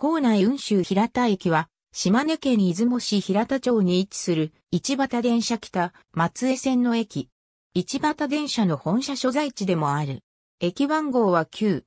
校内雲州平田駅は、島根県出雲市平田町に位置する、市畑電車北、松江線の駅。市畑電車の本社所在地でもある。駅番号は9。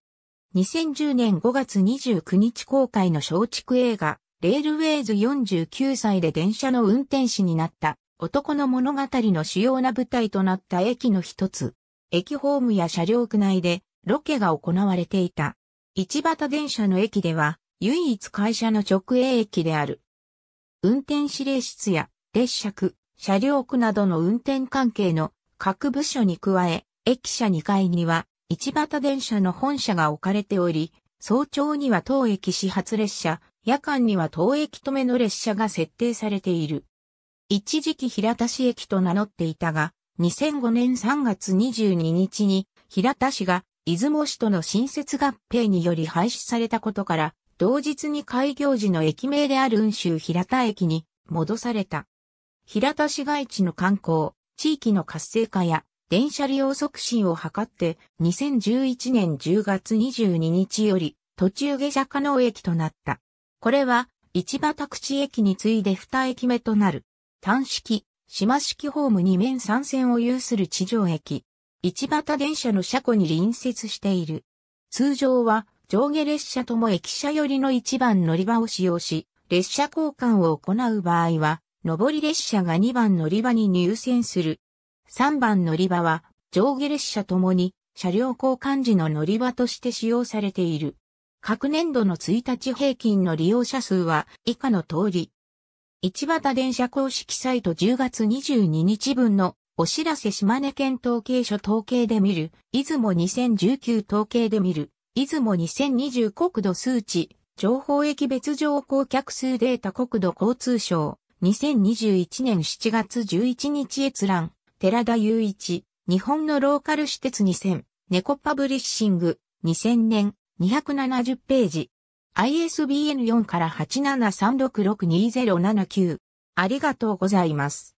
2010年5月29日公開の松竹映画、レールウェイズ49歳で電車の運転士になった男の物語の主要な舞台となった駅の一つ。駅ホームや車両区内でロケが行われていた。市畑電車の駅では唯一会社の直営駅である。運転指令室や列車区、車両区などの運転関係の各部署に加え、駅舎2階には一畑電車の本社が置かれており、早朝には当駅始発列車、夜間には当駅止めの列車が設定されている。一時期平田市駅と名乗っていたが、2005年3月22日に平田市が出雲市との新設合併により廃止されたことから、同日に開業時の駅名である雲州平田駅に戻された。平田市街地の観光、地域の活性化や電車利用促進を図って2011年10月22日より途中下車可能駅となった。これは市場宅地駅に次いで2駅目となる。単式、島式ホーム2面3線を有する地上駅。市場田電車の車庫に隣接している。通常は上下列車とも駅舎寄りの1番乗り場を使用し、列車交換を行う場合は、上り列車が2番乗り場に入線する。3番乗り場は、上下列車ともに、車両交換時の乗り場として使用されている。各年度の1日平均の利用者数は以下の通り。一畑電車公式サイト10月22日分のお知らせ島根県統計所統計で見る、出雲2019統計で見る、出雲2020国土数値、情報駅別乗降客数データ国土交通省、2021年7月11日閲覧、寺田雄一、日本のローカル私鉄2000、猫パブリッシング、2000年、270ページ。ISBN4 から873662079。ありがとうございます。